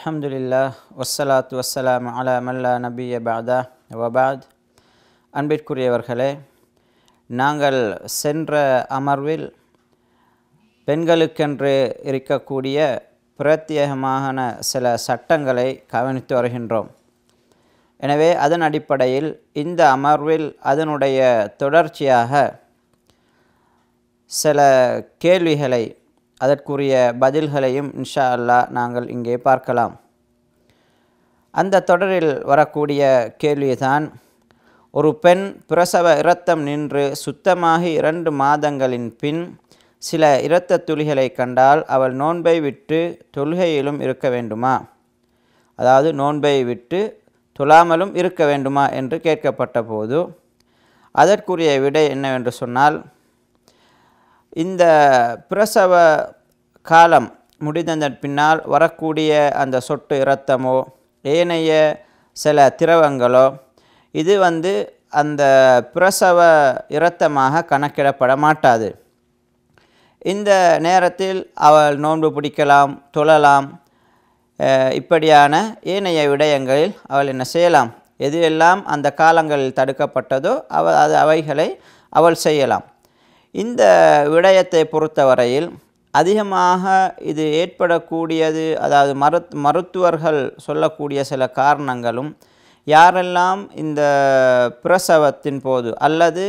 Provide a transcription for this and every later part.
அலமதுல்லா வசலாத் வசலாம் அலா மல்லா நபிய பாதா வபாத் அன்பிற்குரியவர்களே நாங்கள் சென்ற அமர்வில் பெண்களுக்கென்று இருக்கக்கூடிய பிரத்யேகமான சில சட்டங்களை கவனித்து வருகின்றோம் எனவே அதன் அடிப்படையில் இந்த அமர்வில் அதனுடைய தொடர்ச்சியாக சில கேள்விகளை அதற்குரிய பதில்களையும் இன்ஷா அல்லா நாங்கள் இங்கே பார்க்கலாம் அந்த தொடரில் வரக்கூடிய கேள்விதான் ஒரு பெண் பிரசவ இரத்தம் நின்று சுத்தமாகி இரண்டு மாதங்களின் பின் சில இரத்த துளிகளை கண்டால் அவள் நோன்பை விட்டு தொழுகையிலும் இருக்க வேண்டுமா அதாவது நோன்பை விட்டு தொழாமலும் இருக்க வேண்டுமா என்று கேட்கப்பட்ட போது அதற்குரிய விடை என்னவென்று சொன்னால் இந்த பிரசவ காலம் முடிந்ததன் பின்னால் வரக்கூடிய அந்த சொட்டு இரத்தமோ ஏனைய சில திரவங்களோ இது வந்து அந்த பிரசவ இரத்தமாக கணக்கிடப்பட மாட்டாது இந்த நேரத்தில் அவள் நோன்பு பிடிக்கலாம் தொழலாம் இப்படியான ஏனைய விடயங்களில் அவள் என்ன செய்யலாம் எது எல்லாம் அந்த காலங்களில் தடுக்கப்பட்டதோ அவ அது அவைகளை அவள் செய்யலாம் இந்த விடயத்தை பொறுத்தவரையில் அதிகமாக இது ஏற்படக்கூடியது அதாவது மருத் மருத்துவர்கள் சொல்லக்கூடிய சில காரணங்களும் யாரெல்லாம் இந்த பிரசவத்தின் போது அல்லது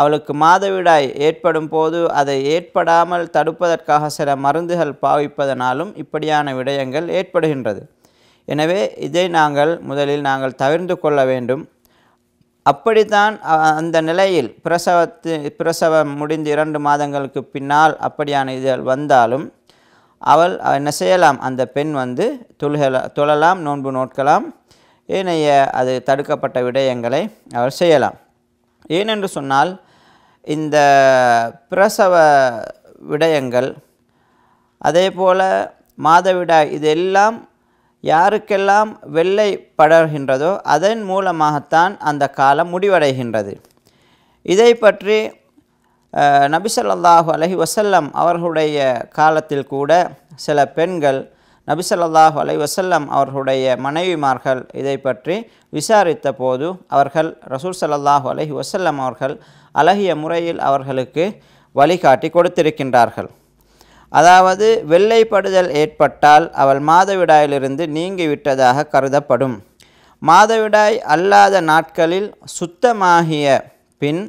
அவளுக்கு மாதவிடாய் ஏற்படும் போது அதை ஏற்படாமல் தடுப்பதற்காக சில மருந்துகள் பாவிப்பதனாலும் இப்படியான விடயங்கள் ஏற்படுகின்றது எனவே இதை நாங்கள் முதலில் நாங்கள் தவிர்ந்து கொள்ள வேண்டும் அப்படித்தான் அந்த நிலையில் பிரசவத்து பிரசவம் முடிந்து இரண்டு மாதங்களுக்கு பின்னால் அப்படியான இதழ் வந்தாலும் அவள் என்ன செய்யலாம் அந்த பெண் வந்து தொழுகல தொழலாம் நோன்பு நோட்கலாம் ஏனைய அது தடுக்கப்பட்ட விடயங்களை அவர் செய்யலாம் ஏனென்று சொன்னால் இந்த பிரசவ விடயங்கள் அதே போல் மாதவிடாய் இதெல்லாம் யாருக்கெல்லாம் வெள்ளை படர்கின்றதோ அதன் மூலமாகத்தான் அந்த காலம் முடிவடைகின்றது இதை பற்றி நபிசல்லாஹு அலஹி வசல்லம் அவர்களுடைய காலத்தில் கூட சில பெண்கள் நபிசல்லாஹு அலை வசல்லம் அவர்களுடைய மனைவிமார்கள் இதை பற்றி விசாரித்த போது அவர்கள் ரசூல் சல்லாஹு அலஹி வசல்லம் அவர்கள் அழகிய முறையில் அவர்களுக்கு வழிகாட்டி கொடுத்திருக்கின்றார்கள் அதாவது வெள்ளைப்படுதல் ஏற்பட்டால் அவள் மாதவிடாயிலிருந்து நீங்கிவிட்டதாக கருதப்படும் மாதவிடாய் அல்லாத நாட்களில் சுத்தமாகிய பின்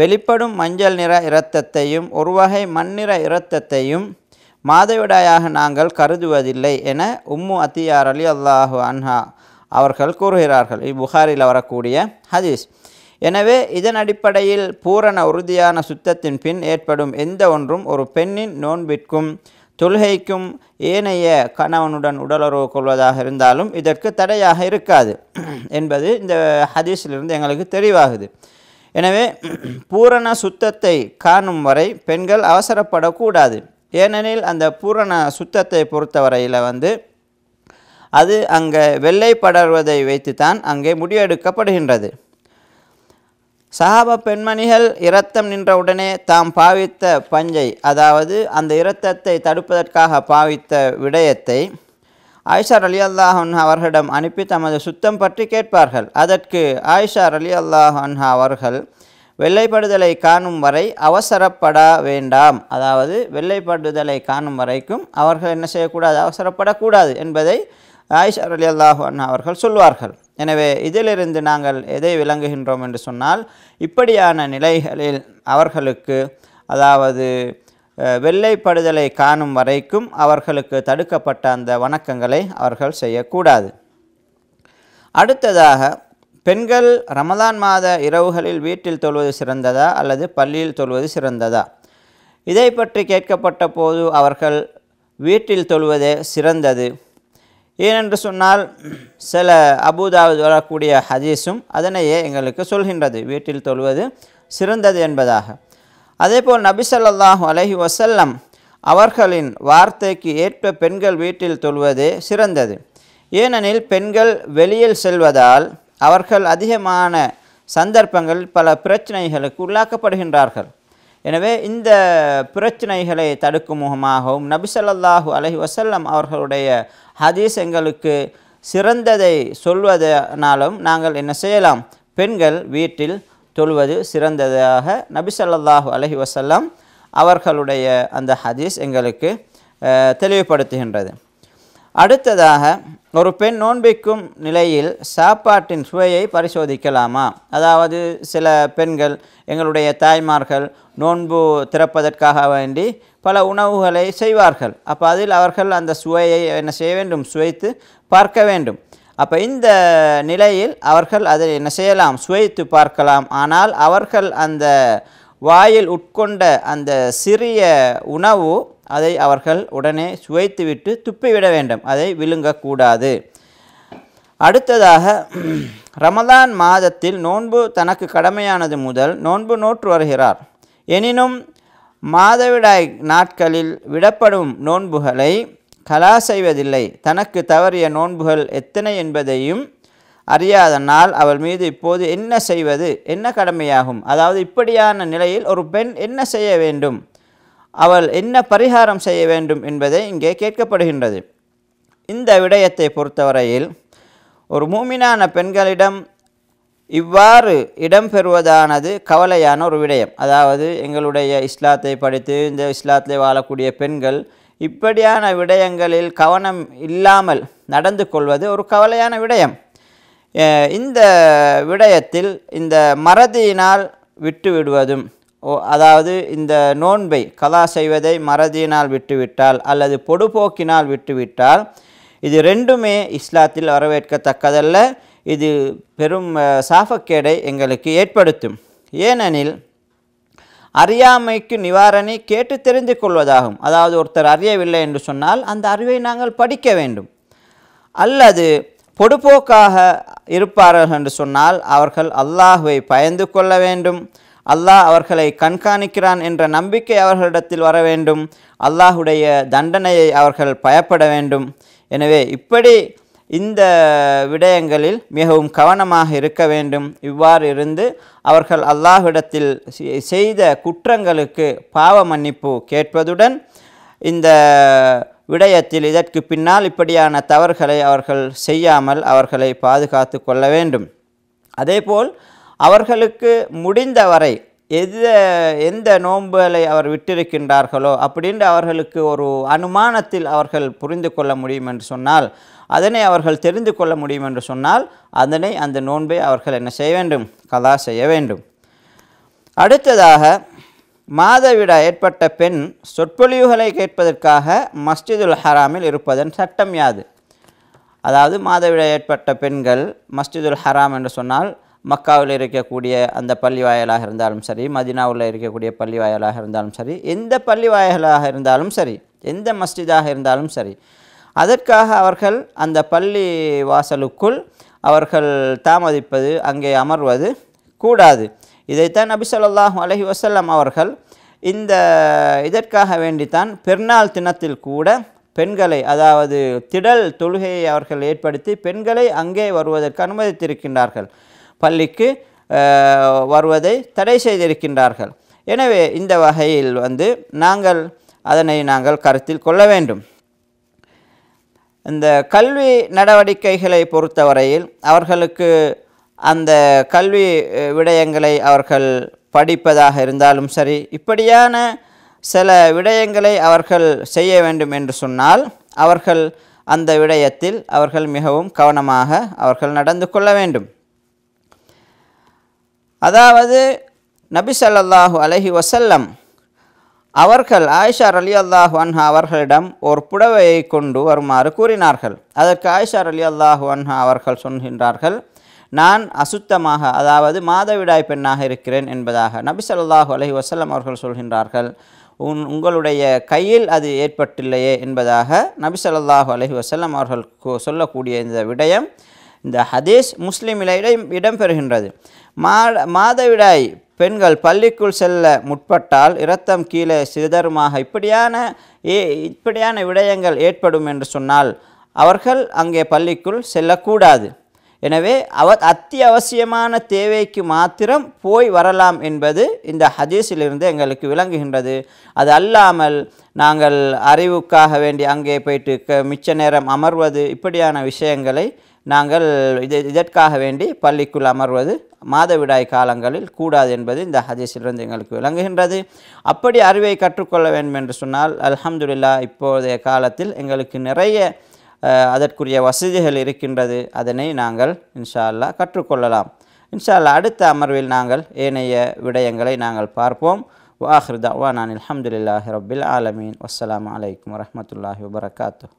வெளிப்படும் மஞ்சள் நிற இரத்தத்தையும் ஒருவகை மண்ணிற இரத்தத்தையும் மாதவிடாயாக நாங்கள் கருதுவதில்லை என உம்மு அத்தியார் அலி அல்லாஹு அன்ஹா அவர்கள் கூறுகிறார்கள் இப்புகாரில் வரக்கூடிய ஹதீஸ் எனவே இதன் அடிப்படையில் பூரண உறுதியான சுத்தத்தின் பின் ஏற்படும் எந்த ஒன்றும் ஒரு பெண்ணின் நோன்பிற்கும் தொழுகைக்கும் ஏனைய கணவனுடன் உடலுறவு கொள்வதாக இருந்தாலும் இதற்கு தடையாக இருக்காது என்பது இந்த ஹதீஸிலிருந்து எங்களுக்கு தெளிவாகுது எனவே பூரண சுத்தத்தை காணும் வரை பெண்கள் அவசரப்படக்கூடாது ஏனெனில் அந்த பூரண சுத்தத்தை பொறுத்தவரையில் வந்து அது அங்கே வெள்ளை படர்வதை வைத்து தான் அங்கே முடிவெடுக்கப்படுகின்றது சஹாப பெண்மணிகள் இரத்தம் நின்றவுடனே தாம் பாவித்த பஞ்சை அதாவது அந்த இரத்தத்தை தடுப்பதற்காக பாவித்த விடயத்தை ஆயிஷார் அலி அல்லாஹன் அவர்களிடம் அனுப்பி தமது சுத்தம் பற்றி கேட்பார்கள் அதற்கு ஆயிஷார் அலி அல்லாஹன்ஹா அவர்கள் வெள்ளைப்படுதலை காணும் வரை அவசரப்பட வேண்டாம் அதாவது வெள்ளைப்படுதலை காணும் வரைக்கும் அவர்கள் என்ன செய்யக்கூடாது அவசரப்படக்கூடாது என்பதை ஆயிஷார் அலி அல்லாஹன் அவர்கள் சொல்வார்கள் எனவே இதிலிருந்து நாங்கள் எதை விளங்குகின்றோம் என்று சொன்னால் இப்படியான நிலைகளில் அவர்களுக்கு அதாவது வெள்ளைப்படுதலை காணும் வரைக்கும் அவர்களுக்கு தடுக்கப்பட்ட அந்த வணக்கங்களை அவர்கள் செய்யக்கூடாது அடுத்ததாக பெண்கள் ரமதான் மாத இரவுகளில் வீட்டில் தொழுவது சிறந்ததா அல்லது பள்ளியில் தொழுவது சிறந்ததா இதை பற்றி கேட்கப்பட்ட போது அவர்கள் வீட்டில் தொழுவதே சிறந்தது ஏனென்று சொன்னால் சில அபுதாவது வரக்கூடிய ஹதீஸும் அதனையே எங்களுக்கு சொல்கின்றது வீட்டில் தொழுவது சிறந்தது என்பதாக அதேபோல் நபிசல்லாஹூ அலஹி வசல்லம் அவர்களின் வார்த்தைக்கு ஏற்ப பெண்கள் வீட்டில் தொழுவது சிறந்தது ஏனெனில் பெண்கள் வெளியில் செல்வதால் அவர்கள் அதிகமான சந்தர்ப்பங்களில் பல பிரச்சனைகளுக்கு உள்ளாக்கப்படுகின்றார்கள் எனவே இந்த பிரச்சனைகளை தடுக்கும் முகமாகவும் நபிசல்லாஹு அலஹி வசல்லம் அவர்களுடைய ஹதீஸ் எங்களுக்கு சிறந்ததை சொல்வதனாலும் நாங்கள் என்ன செய்யலாம் பெண்கள் வீட்டில் தொழுவது சிறந்ததாக நபிசல்லாஹு அலஹி வசல்லம் அவர்களுடைய அந்த ஹதீஸ் எங்களுக்கு தெளிவுபடுத்துகின்றது அடுத்ததாக ஒரு பெண் நோன்பிக்கும் நிலையில் சாப்பாட்டின் சுவையை பரிசோதிக்கலாமா அதாவது சில பெண்கள் எங்களுடைய தாய்மார்கள் நோன்பு திறப்பதற்காக வேண்டி பல உணவுகளை செய்வார்கள் அப்போ அதில் அவர்கள் அந்த சுவையை என்ன செய்ய வேண்டும் சுவைத்து பார்க்க வேண்டும் அப்போ இந்த நிலையில் அவர்கள் அதை என்ன செய்யலாம் சுவைத்து பார்க்கலாம் ஆனால் அவர்கள் அந்த வாயில் உட்கொண்ட அந்த சிறிய உணவு அதை அவர்கள் உடனே சுவைத்துவிட்டு துப்பிவிட வேண்டும் அதை விழுங்கக்கூடாது அடுத்ததாக ரமதான் மாதத்தில் நோன்பு தனக்கு கடமையானது முதல் நோன்பு நோற்று வருகிறார் எனினும் மாதவிடாய் நாட்களில் விடப்படும் நோன்புகளை கலா செய்வதில்லை தனக்கு தவறிய நோன்புகள் எத்தனை என்பதையும் அறியாதனால் அவள் மீது இப்போது என்ன செய்வது என்ன கடமையாகும் அதாவது இப்படியான நிலையில் ஒரு பெண் என்ன செய்ய வேண்டும் அவள் என்ன பரிகாரம் செய்ய வேண்டும் என்பதை இங்கே கேட்கப்படுகின்றது இந்த விடயத்தை பொறுத்தவரையில் ஒரு மூமினான பெண்களிடம் இவ்வாறு இடம்பெறுவதானது கவலையான ஒரு விடயம் அதாவது எங்களுடைய இஸ்லாத்தை படித்து இந்த இஸ்லாத்தில் வாழக்கூடிய பெண்கள் இப்படியான விடயங்களில் கவனம் இல்லாமல் நடந்து கொள்வது ஒரு கவலையான விடயம் இந்த விடயத்தில் இந்த மறதியினால் விட்டு விடுவதும் அதாவது இந்த நோன்பை கலா செய்வதை மறதியினால் விட்டுவிட்டால் அல்லது பொடுபோக்கினால் விட்டுவிட்டால் இது ரெண்டுமே இஸ்லாத்தில் வரவேற்கத்தக்கதல்ல இது பெரும் சாபக்கேடை எங்களுக்கு ஏற்படுத்தும் ஏனெனில் அறியாமைக்கு நிவாரணை கேட்டு தெரிந்து கொள்வதாகும் அதாவது ஒருத்தர் அறியவில்லை என்று சொன்னால் அந்த அறிவை நாங்கள் படிக்க வேண்டும் அல்லது பொடுபோக்காக இருப்பார்கள் என்று சொன்னால் அவர்கள் அல்லாஹுவை பயந்து கொள்ள வேண்டும் அல்லாஹ் அவர்களை கண்காணிக்கிறான் என்ற நம்பிக்கை அவர்களிடத்தில் வர வேண்டும் அல்லாஹுடைய தண்டனையை அவர்கள் பயப்பட வேண்டும் எனவே இப்படி இந்த விடயங்களில் மிகவும் கவனமாக இருக்க வேண்டும் இவ்வாறு இருந்து அவர்கள் அல்லாஹ்விடத்தில் செய்த குற்றங்களுக்கு பாவ மன்னிப்பு கேட்பதுடன் இந்த விடயத்தில் இதற்கு பின்னால் இப்படியான தவறுகளை அவர்கள் செய்யாமல் அவர்களை பாதுகாத்து கொள்ள வேண்டும் அதேபோல் அவர்களுக்கு முடிந்தவரை எது எந்த நோன்புகளை அவர் விட்டிருக்கின்றார்களோ அப்படின்ற அவர்களுக்கு ஒரு அனுமானத்தில் அவர்கள் புரிந்து கொள்ள முடியும் என்று சொன்னால் அதனை அவர்கள் தெரிந்து கொள்ள முடியும் என்று சொன்னால் அதனை அந்த நோன்பை அவர்கள் என்ன செய்ய வேண்டும் கதா செய்ய வேண்டும் அடுத்ததாக மாதவிடா ஏற்பட்ட பெண் சொற்பொழிவுகளை கேட்பதற்காக மஸ்ஜிதுல் ஹராமில் இருப்பதன் சட்டம் யாது அதாவது மாதவிடா ஏற்பட்ட பெண்கள் மஸ்ஜிதுல் ஹராம் என்று சொன்னால் மக்காவில் இருக்கக்கூடிய அந்த பள்ளி வாயலாக இருந்தாலும் சரி மதினாவில் இருக்கக்கூடிய பள்ளி வாயலாக இருந்தாலும் சரி எந்த பள்ளி வாயலாக இருந்தாலும் சரி எந்த மஸ்ஜிதாக இருந்தாலும் சரி அதற்காக அவர்கள் அந்த பள்ளி வாசலுக்குள் அவர்கள் தாமதிப்பது அங்கே அமர்வது கூடாது இதைத்தான் நபி சொல்லாஹு அலஹி வசல்லம் அவர்கள் இந்த இதற்காக வேண்டித்தான் பெருநாள் தினத்தில் கூட பெண்களை அதாவது திடல் தொழுகையை அவர்கள் ஏற்படுத்தி பெண்களை அங்கே வருவதற்கு அனுமதித்திருக்கின்றார்கள் பள்ளிக்கு வருவதை தடை செய்திருக்கின்றார்கள் எனவே இந்த வகையில் வந்து நாங்கள் அதனை நாங்கள் கருத்தில் கொள்ள வேண்டும் இந்த கல்வி நடவடிக்கைகளை பொறுத்தவரையில் அவர்களுக்கு அந்த கல்வி விடயங்களை அவர்கள் படிப்பதாக இருந்தாலும் சரி இப்படியான சில விடயங்களை அவர்கள் செய்ய வேண்டும் என்று சொன்னால் அவர்கள் அந்த விடயத்தில் அவர்கள் மிகவும் கவனமாக அவர்கள் நடந்து கொள்ள வேண்டும் அதாவது நபி சல்லாஹு அலஹி வசல்லம் அவர்கள் ஆயிஷா அலி அல்லாஹு அன்ஹா அவர்களிடம் ஒரு புடவையை கொண்டு வருமாறு கூறினார்கள் அதற்கு ஆயிஷா அலி அல்லாஹு அன்ஹா அவர்கள் சொல்கின்றார்கள் நான் அசுத்தமாக அதாவது மாதவிடாய் பெண்ணாக இருக்கிறேன் என்பதாக நபி சொல்லாஹு அலஹி வசல்லம் அவர்கள் சொல்கின்றார்கள் உன் உங்களுடைய கையில் அது ஏற்பட்டில்லையே என்பதாக நபி சொல்லாஹு அலஹி வசல்லம் அவர்கள் சொல்லக்கூடிய இந்த விடயம் இந்த ஹதீஸ் முஸ்லீமில் இடம் இடம்பெறுகின்றது மாதவிடாய் பெண்கள் பள்ளிக்குள் செல்ல முற்பட்டால் இரத்தம் கீழே சிதறுமாக இப்படியான ஏ இப்படியான விடயங்கள் ஏற்படும் என்று சொன்னால் அவர்கள் அங்கே பள்ளிக்குள் செல்லக்கூடாது எனவே அவ அத்தியாவசியமான தேவைக்கு மாத்திரம் போய் வரலாம் என்பது இந்த ஹதீஸிலிருந்து எங்களுக்கு விளங்குகின்றது அது அல்லாமல் நாங்கள் அறிவுக்காக வேண்டி அங்கே போயிட்டு மிச்ச நேரம் அமர்வது இப்படியான விஷயங்களை நாங்கள் இது இதற்காக வேண்டி பள்ளிக்குள் அமர்வது மாதவிடாய் காலங்களில் கூடாது என்பது இந்த ஹதீஸிலிருந்து எங்களுக்கு விளங்குகின்றது அப்படி அறிவை கற்றுக்கொள்ள வேண்டும் என்று சொன்னால் அலமதுல்லா இப்போதைய காலத்தில் எங்களுக்கு நிறைய அதற்குரிய வசதிகள் இருக்கின்றது அதனை நாங்கள் இன்ஷா அல்லா கற்றுக்கொள்ளலாம் இன்ஷா அல்லா அடுத்த அமர்வில் நாங்கள் ஏனைய விடயங்களை நாங்கள் பார்ப்போம் வாஹ்ருதாவா நான் அலமதுல்லாஹி ரபில் ஆலமீன் வஸ்லாம் வலைக்கம் வரமத்துல்லாஹி வபரகாத்தூ